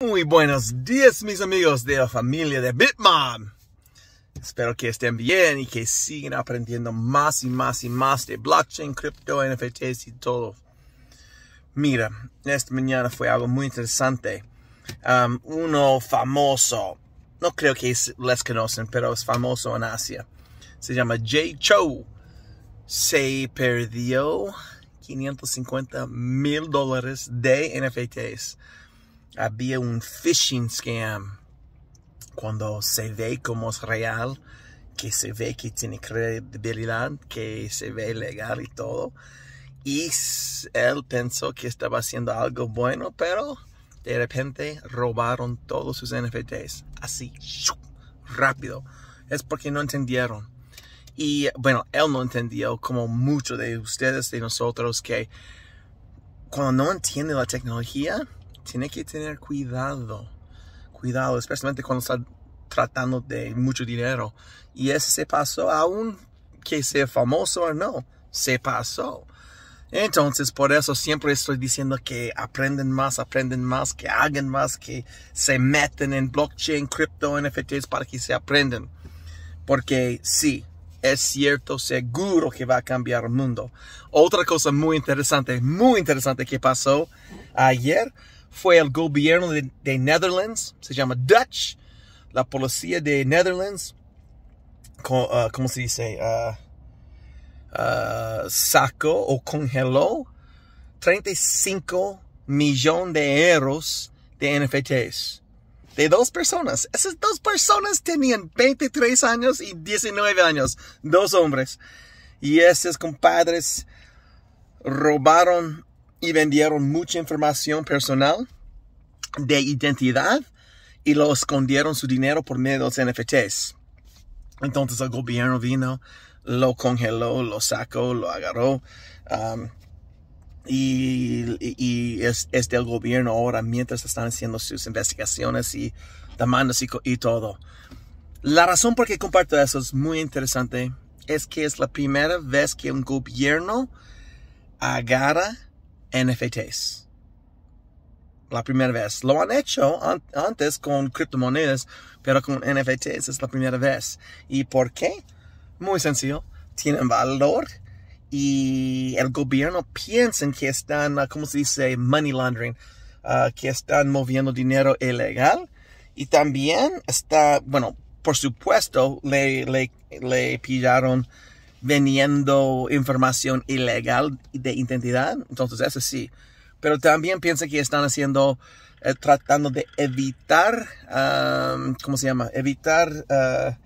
Muy buenos días mis amigos de la familia de Bitmom. Espero que estén bien y que sigan aprendiendo más y más y más de blockchain, cripto, NFTs y todo. Mira, esta mañana fue algo muy interesante. Um, uno famoso, no creo que les conocen, pero es famoso en Asia. Se llama Jay Chou. Se perdió 550 mil dólares de NFTs había un phishing scam cuando se ve como es real, que se ve que tiene credibilidad, que se ve legal y todo. Y él pensó que estaba haciendo algo bueno, pero de repente robaron todos sus NFTs. Así, rápido. Es porque no entendieron. Y bueno, él no entendió como muchos de ustedes, de nosotros, que cuando no entiende la tecnología, tiene que tener cuidado, cuidado, especialmente cuando está tratando de mucho dinero. Y ese se pasó, aún que sea famoso o no, se pasó. Entonces, por eso siempre estoy diciendo que aprenden más, aprenden más, que hagan más, que se meten en blockchain, cripto, NFTs para que se aprendan. Porque sí, es cierto, seguro que va a cambiar el mundo. Otra cosa muy interesante, muy interesante que pasó ayer fue el gobierno de, Netherlands, se llama Dutch, la policía de Netherlands, ah, ¿cómo se dice? Ah, ah, sacó o congeló 35 millones de euros de NFTs. De dos personas. Esas dos personas tenían 23 años y 19 años. Dos hombres. Y esos compadres robaron y vendieron mucha información personal de identidad y lo escondieron su dinero por medio de los NFTs. Entonces el gobierno vino, lo congeló, lo sacó, lo agarró. Um, y, es, del gobierno ahora mientras están haciendo sus investigaciones y demandas y, y, todo. La razón por qué comparto eso es muy interesante. Es que es la primera vez que un gobierno agarra NFTs. La primera vez. Lo han hecho antes con criptomonedas, pero con NFTs es la primera vez. ¿Y por qué? Muy sencillo. Tienen valor y el gobierno piensa que están, ah, ¿cómo se dice? Money laundering. Ah, que están moviendo dinero ilegal. Y también está, bueno, por supuesto, le, le, le pillaron Veniendo información ilegal de identidad. Entonces, eso sí. Pero también piensa que están haciendo, eh, tratando de evitar, ¿cómo se llama? Evitar ah,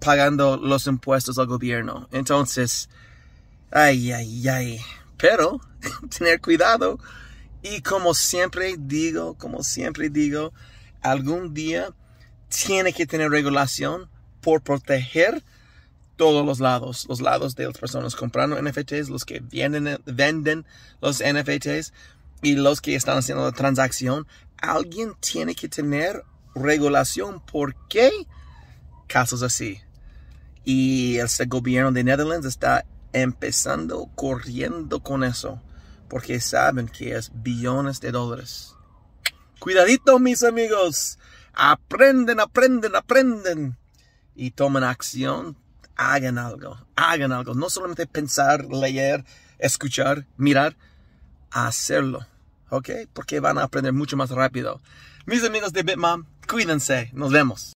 pagando los impuestos al gobierno. Entonces, ay, ay, ay. Pero, tener cuidado. Y como siempre digo, como siempre digo, algún día tiene que tener regulación por proteger todos los lados, los lados de las personas comprando NFTs, los que venden, venden los NFTs y los que están haciendo la transacción. Alguien tiene que tener regulación. ¿Por qué? Casos así. Y el este gobierno de Netherlands está empezando corriendo con eso. Porque saben que es billones de dólares. Cuidadito, mis amigos. Aprenden, aprenden, aprenden. Y tomen acción hagan algo, hagan algo. No solamente pensar, leer, escuchar, mirar, hacerlo. ¿Ok? Porque van a aprender mucho más rápido. Mis amigos de Bitmom, cuídense. Nos vemos.